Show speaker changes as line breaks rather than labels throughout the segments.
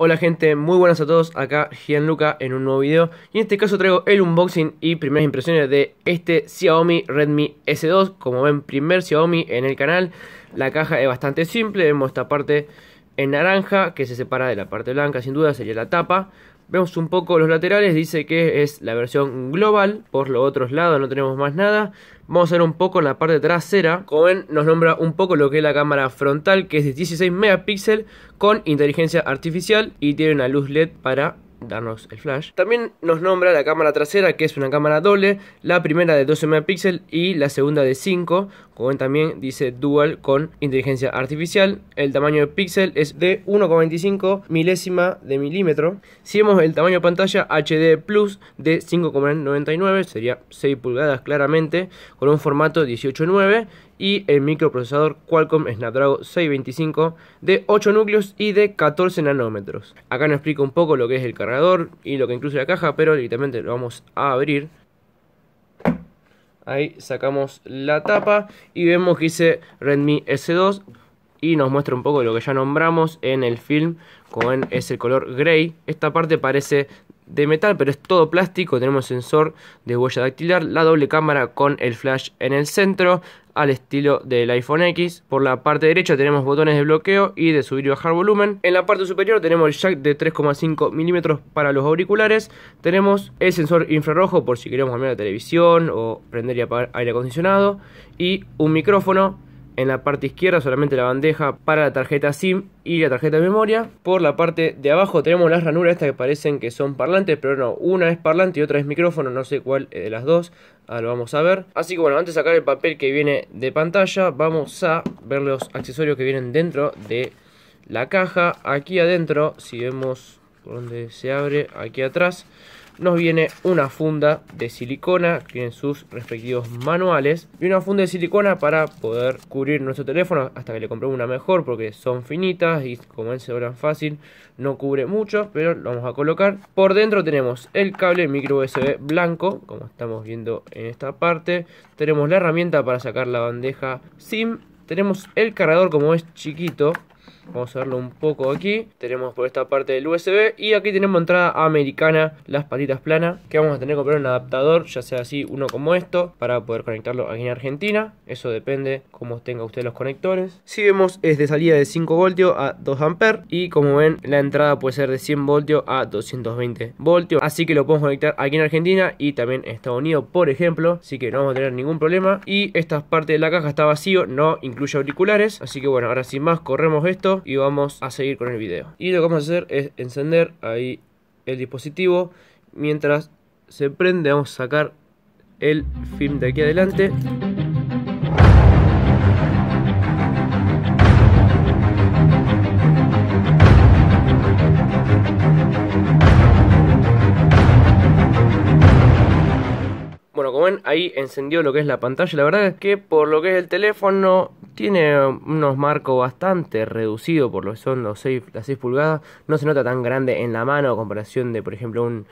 Hola gente, muy buenas a todos, acá Gianluca en un nuevo video y en este caso traigo el unboxing y primeras impresiones de este Xiaomi Redmi S2 Como ven, primer Xiaomi en el canal, la caja es bastante simple, vemos esta parte en naranja que se separa de la parte blanca sin duda, sería la tapa Vemos un poco los laterales, dice que es la versión global, por los otros lados no tenemos más nada. Vamos a ver un poco en la parte trasera. Como ven, nos nombra un poco lo que es la cámara frontal, que es de 16 megapíxeles con inteligencia artificial y tiene una luz LED para darnos el flash. También nos nombra la cámara trasera, que es una cámara doble, la primera de 12 megapíxeles y la segunda de 5, como también dice dual con inteligencia artificial. El tamaño de píxel es de 1,25 milésima de milímetro. Si vemos el tamaño de pantalla HD Plus de 5,99, sería 6 pulgadas claramente, con un formato 18,9 y el microprocesador Qualcomm Snapdragon 625 de 8 núcleos y de 14 nanómetros. Acá nos explica un poco lo que es el cargador y lo que incluye la caja, pero directamente lo vamos a abrir. Ahí sacamos la tapa y vemos que dice Redmi S2 y nos muestra un poco lo que ya nombramos en el film, con es el color gray. Esta parte parece de metal, pero es todo plástico. Tenemos sensor de huella dactilar, la doble cámara con el flash en el centro, al estilo del iPhone X. Por la parte derecha tenemos botones de bloqueo y de subir y bajar volumen. En la parte superior tenemos el jack de 3,5 milímetros para los auriculares. Tenemos el sensor infrarrojo por si queremos cambiar la televisión o prender y apagar aire acondicionado. Y un micrófono en la parte izquierda solamente la bandeja para la tarjeta SIM y la tarjeta de memoria. Por la parte de abajo tenemos las ranuras estas que parecen que son parlantes, pero no, una es parlante y otra es micrófono, no sé cuál eh, de las dos. Ahora lo vamos a ver. Así que bueno, antes de sacar el papel que viene de pantalla, vamos a ver los accesorios que vienen dentro de la caja. Aquí adentro, si vemos por donde se abre, aquí atrás nos viene una funda de silicona que tienen sus respectivos manuales y una funda de silicona para poder cubrir nuestro teléfono hasta que le compremos una mejor porque son finitas y como es se doblan fácil no cubre mucho pero lo vamos a colocar por dentro tenemos el cable micro USB blanco como estamos viendo en esta parte tenemos la herramienta para sacar la bandeja SIM tenemos el cargador como es chiquito Vamos a verlo un poco aquí. Tenemos por esta parte del USB y aquí tenemos entrada americana, las patitas planas, que vamos a tener que comprar un adaptador, ya sea así uno como esto, para poder conectarlo aquí en Argentina. Eso depende cómo tenga usted los conectores. Si vemos es de salida de 5 voltios a 2 amperes y como ven la entrada puede ser de 100 voltios a 220 voltios. Así que lo podemos conectar aquí en Argentina y también en Estados Unidos, por ejemplo. Así que no vamos a tener ningún problema. Y esta parte de la caja está vacío, no incluye auriculares. Así que bueno, ahora sin más corremos esto y vamos a seguir con el video. Y lo que vamos a hacer es encender ahí el dispositivo. Mientras se prende vamos a sacar el film de aquí adelante. Bueno, como ven, ahí encendió lo que es la pantalla. La verdad es que por lo que es el teléfono tiene unos marcos bastante reducidos por lo que son los las 6 pulgadas. No se nota tan grande en la mano a comparación de, por ejemplo, un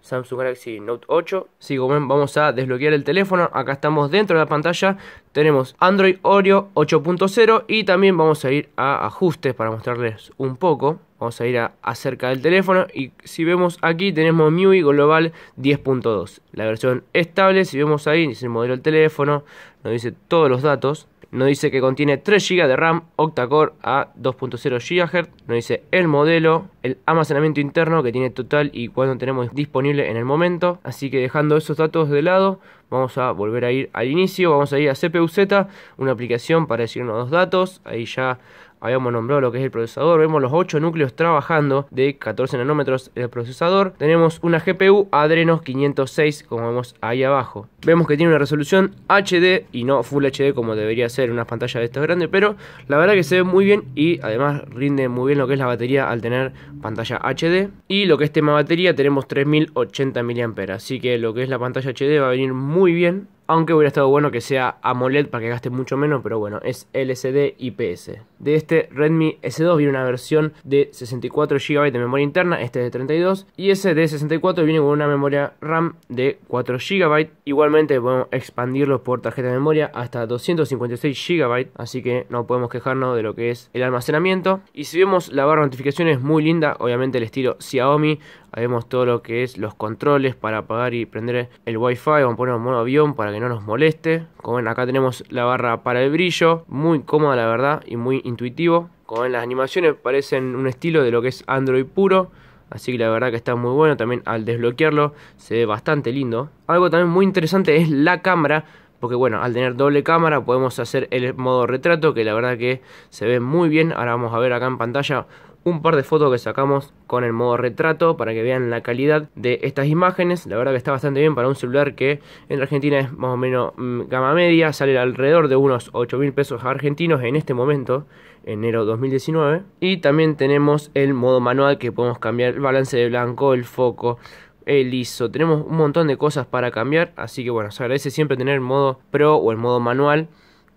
Samsung Galaxy Note 8. Si ven vamos a desbloquear el teléfono. Acá estamos dentro de la pantalla. Tenemos Android Oreo 8.0 y también vamos a ir a ajustes para mostrarles un poco. Vamos a ir a acerca del teléfono y si vemos aquí tenemos MIUI Global 10.2. La versión estable, si vemos ahí, dice el modelo del teléfono, nos dice todos los datos. Nos dice que contiene 3 GB de RAM octa-core a 2.0 GHz. Nos dice el modelo, el almacenamiento interno que tiene total y cuánto tenemos disponible en el momento. Así que dejando esos datos de lado, vamos a volver a ir al inicio. Vamos a ir a CPU-Z, una aplicación para decirnos los datos. Ahí ya habíamos nombrado lo que es el procesador, vemos los 8 núcleos trabajando de 14 nanómetros el procesador, tenemos una GPU Adreno 506 como vemos ahí abajo, vemos que tiene una resolución HD y no Full HD como debería ser una pantalla de estos grandes, pero la verdad que se ve muy bien y además rinde muy bien lo que es la batería al tener pantalla HD y lo que es tema batería tenemos 3080 mAh, así que lo que es la pantalla HD va a venir muy bien aunque hubiera estado bueno que sea AMOLED para que gaste mucho menos, pero bueno, es LCD IPS. De este Redmi S2 viene una versión de 64 GB de memoria interna, este es de 32, y ese de 64 viene con una memoria RAM de 4 GB. Igualmente podemos expandirlo por tarjeta de memoria hasta 256 GB, así que no podemos quejarnos de lo que es el almacenamiento. Y si vemos la barra de notificaciones muy linda, obviamente el estilo Xiaomi, ahí vemos todo lo que es los controles para apagar y prender el Wi-Fi, vamos a poner un modo avión para que no nos moleste. Como ven, acá tenemos la barra para el brillo, muy cómoda la verdad y muy intuitivo. Como ven, las animaciones parecen un estilo de lo que es Android puro. Así que la verdad que está muy bueno, también al desbloquearlo se ve bastante lindo. Algo también muy interesante es la cámara, porque bueno, al tener doble cámara podemos hacer el modo retrato, que la verdad que se ve muy bien. Ahora vamos a ver acá en pantalla un par de fotos que sacamos con el modo retrato para que vean la calidad de estas imágenes. La verdad que está bastante bien para un celular que en Argentina es más o menos mm, gama media, sale alrededor de unos 8 mil pesos argentinos en este momento, enero 2019. Y también tenemos el modo manual que podemos cambiar el balance de blanco, el foco, el ISO. Tenemos un montón de cosas para cambiar, así que bueno, se agradece siempre tener el modo pro o el modo manual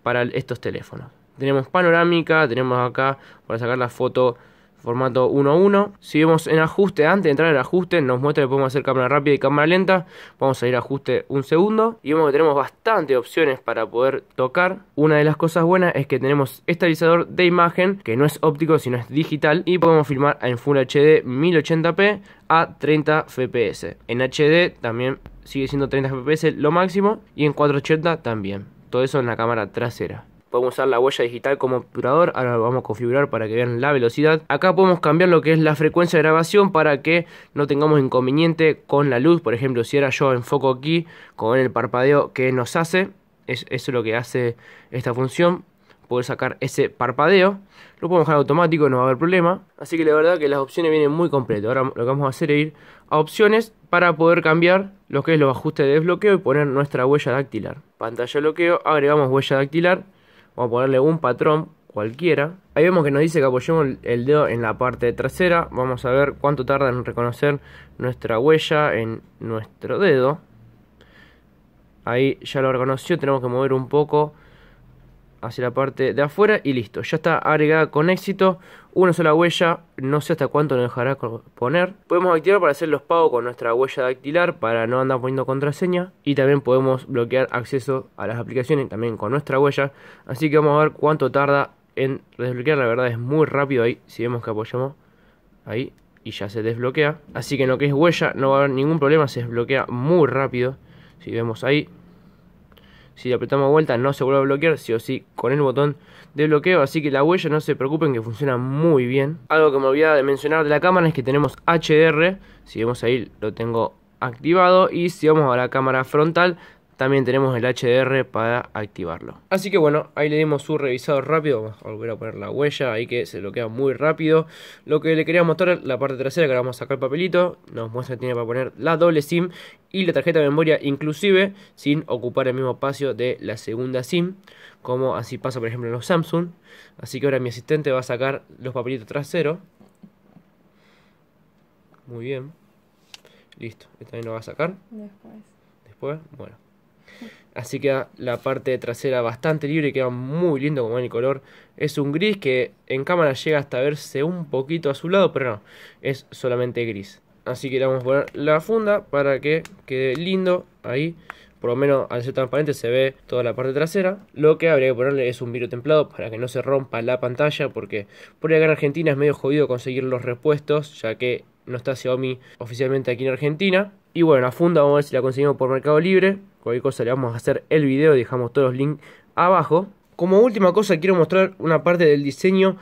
para estos teléfonos. Tenemos panorámica, tenemos acá para sacar la foto formato 1.1. Si vemos en ajuste, antes de entrar en ajuste, nos muestra que podemos hacer cámara rápida y cámara lenta. Vamos a ir a ajuste un segundo y vemos que tenemos bastante opciones para poder tocar. Una de las cosas buenas es que tenemos estabilizador de imagen, que no es óptico, sino es digital, y podemos filmar en Full HD 1080p a 30 fps. En HD también sigue siendo 30 fps lo máximo y en 480 también. Todo eso en la cámara trasera. Podemos usar la huella digital como obturador. Ahora lo vamos a configurar para que vean la velocidad. Acá podemos cambiar lo que es la frecuencia de grabación para que no tengamos inconveniente con la luz. Por ejemplo, si era yo enfoco aquí con el parpadeo que nos hace. eso es lo que hace esta función poder sacar ese parpadeo. Lo podemos dejar automático, no va a haber problema. Así que la verdad que las opciones vienen muy completas. Ahora lo que vamos a hacer es ir a opciones para poder cambiar lo que es los ajustes de desbloqueo y poner nuestra huella dactilar. Pantalla de bloqueo, agregamos huella dactilar. Vamos a ponerle un patrón cualquiera. Ahí vemos que nos dice que apoyemos el dedo en la parte trasera. Vamos a ver cuánto tarda en reconocer nuestra huella en nuestro dedo. Ahí ya lo reconoció, tenemos que mover un poco hacia la parte de afuera y listo. Ya está agregada con éxito. Una sola huella, no sé hasta cuánto nos dejará poner. Podemos activar para hacer los pagos con nuestra huella dactilar para no andar poniendo contraseña. Y también podemos bloquear acceso a las aplicaciones también con nuestra huella. Así que vamos a ver cuánto tarda en desbloquear. La verdad es muy rápido ahí. Si vemos que apoyamos ahí y ya se desbloquea. Así que en lo que es huella no va a haber ningún problema. Se desbloquea muy rápido. Si vemos ahí, si le apretamos vuelta no se vuelve a bloquear, sí o sí, con el botón de bloqueo. Así que la huella no se preocupen que funciona muy bien. Algo que me olvidaba de mencionar de la cámara es que tenemos HDR. Si vemos ahí lo tengo activado y si vamos a la cámara frontal también tenemos el HDR para activarlo. Así que bueno, ahí le dimos su revisado rápido. Vamos a volver a poner la huella ahí que se lo queda muy rápido. Lo que le quería mostrar la parte trasera, que ahora vamos a sacar el papelito. Nos muestra que tiene para poner la doble SIM y la tarjeta de memoria inclusive sin ocupar el mismo espacio de la segunda SIM. Como así pasa por ejemplo en los Samsung. Así que ahora mi asistente va a sacar los papelitos traseros. Muy bien. Listo. Este también lo va a sacar. Después. Después, bueno. Así queda la parte trasera bastante libre, queda muy lindo como en el color. Es un gris que en cámara llega hasta verse un poquito azulado, pero no, es solamente gris. Así que le vamos a poner la funda para que quede lindo ahí. Por lo menos al ser transparente se ve toda la parte trasera. Lo que habría que ponerle es un vidrio templado para que no se rompa la pantalla. Porque por acá en Argentina es medio jodido conseguir los repuestos. Ya que no está Xiaomi oficialmente aquí en Argentina. Y bueno, la funda vamos a ver si la conseguimos por Mercado Libre cualquier cosa le vamos a hacer el video, dejamos todos los links abajo. Como última cosa quiero mostrar una parte del diseño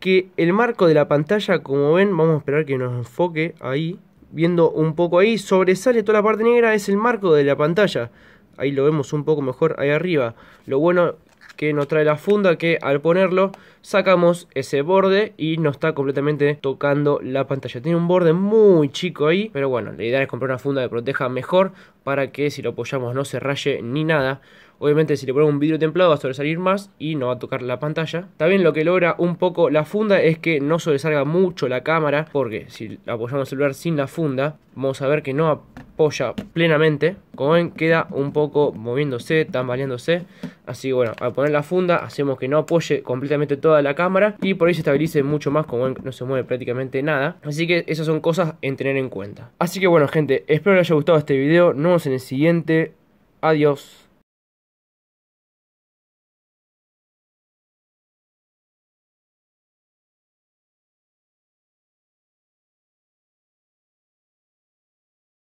que el marco de la pantalla, como ven, vamos a esperar que nos enfoque ahí. Viendo un poco ahí, sobresale toda la parte negra, es el marco de la pantalla. Ahí lo vemos un poco mejor ahí arriba. Lo bueno que nos trae la funda que al ponerlo sacamos ese borde y no está completamente tocando la pantalla. Tiene un borde muy chico ahí, pero bueno, la idea es comprar una funda de proteja mejor para que si lo apoyamos no se raye ni nada. Obviamente si le ponemos un vidrio templado va a sobresalir más y no va a tocar la pantalla. También lo que logra un poco la funda es que no sobresalga mucho la cámara, porque si apoyamos el celular sin la funda, vamos a ver que no apoya plenamente. Como ven, queda un poco moviéndose, tambaleándose. Así que bueno, al poner la funda hacemos que no apoye completamente toda la cámara y por ahí se estabilice mucho más, como ven, no se mueve prácticamente nada. Así que esas son cosas en tener en cuenta. Así que bueno, gente, espero les haya gustado este video. Nos vemos en el siguiente. Adiós.